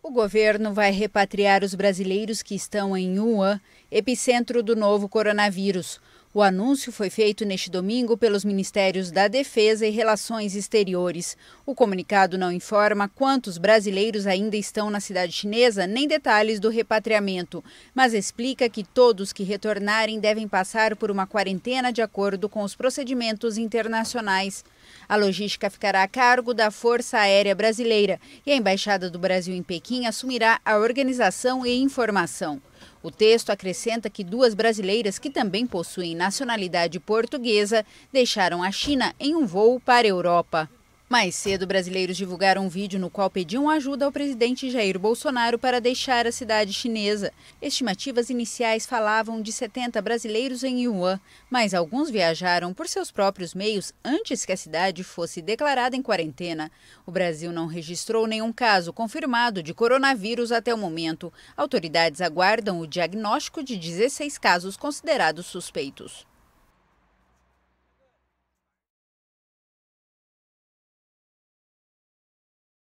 O governo vai repatriar os brasileiros que estão em Wuhan, epicentro do novo coronavírus. O anúncio foi feito neste domingo pelos Ministérios da Defesa e Relações Exteriores. O comunicado não informa quantos brasileiros ainda estão na cidade chinesa, nem detalhes do repatriamento, mas explica que todos que retornarem devem passar por uma quarentena de acordo com os procedimentos internacionais. A logística ficará a cargo da Força Aérea Brasileira e a Embaixada do Brasil em Pequim assumirá a organização e informação. O texto acrescenta que duas brasileiras que também possuem nacionalidade portuguesa deixaram a China em um voo para a Europa. Mais cedo, brasileiros divulgaram um vídeo no qual pediam ajuda ao presidente Jair Bolsonaro para deixar a cidade chinesa. Estimativas iniciais falavam de 70 brasileiros em Yuan, mas alguns viajaram por seus próprios meios antes que a cidade fosse declarada em quarentena. O Brasil não registrou nenhum caso confirmado de coronavírus até o momento. Autoridades aguardam o diagnóstico de 16 casos considerados suspeitos.